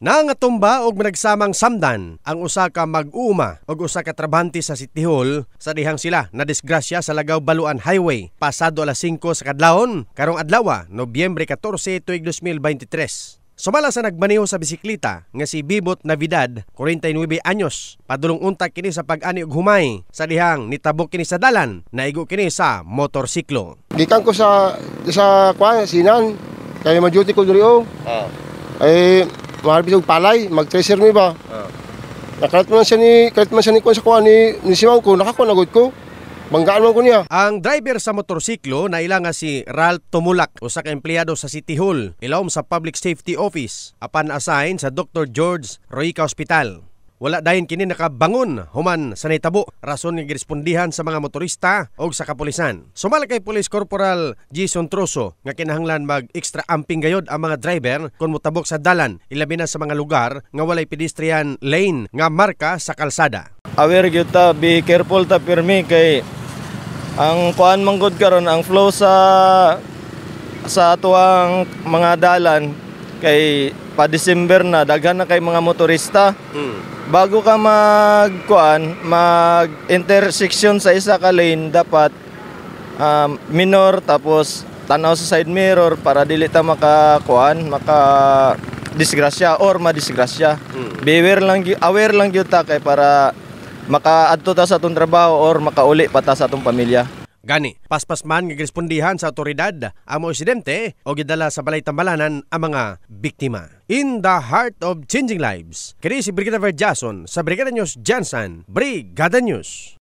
Nangatumba og managsamang samdan ang usa ka mag-uma og usa ka trabahante sa City Hall sa dihang sila na disgrasya sa Lagaw Baluan Highway pasado alas 5 sa kadlawon karong adlaw Nobyembre 14 tuig 2023. Sumala sa nagmaneho sa bisikleta nga si Bibot Navidad, 49 anyos, padulong unta kini sa pag-ani og humay sa dihang nitabok kini sa dalan naigo kini sa motorsiklo. Gikan ko sa sa kwan sinan kay maduty ko diri oh. Ah. Ay marapit og palay, mag-tracer mi ba? Oo. Ah. Nakalat man siya ni, kalat man siya ni Kwan sa Kwan, ni, ni Simaw ko, nakakunagod ko. Banggaan man ko niya. Ang driver sa motorsiklo na ilanga si Ralph Tumulak, usa ka empleyado sa City Hall, ilawom sa Public Safety Office, apan assign sa Dr. George Roica Hospital wala dayon kini nakabangon human sa nahitabo rason nga girespondihan sa mga motorista o sa kapulisan. Sumala kay Police Corporal Jason Troso nga kinahanglan mag extra amping gayod ang mga driver kung mutabok sa dalan ilabi na sa mga lugar nga walay pedestrian lane nga marka sa kalsada. Aware gyud ta be careful ta pirmi kay ang kuan manggod karon ang flow sa sa atuang mga dalan kay pa December na daghan na kay mga motorista. Mm. Bago ka magkuan, mag intersection sa isa ka lane dapat um, minor tapos tanaw sa side mirror para dili ta makakuan, maka disgrasya or madisgrasya. Mm. aware lang aware lang gyud ta kay para maka-adto ta sa atong trabaho or makauli pa ta sa atong pamilya. Gani, paspasman nga respondihan sa otoridad ang mga insidente o gidala sa balay tambalanan ang mga biktima. In the heart of changing lives, kini si Brigada Ver sa Brigada News Jansan, Brigada News.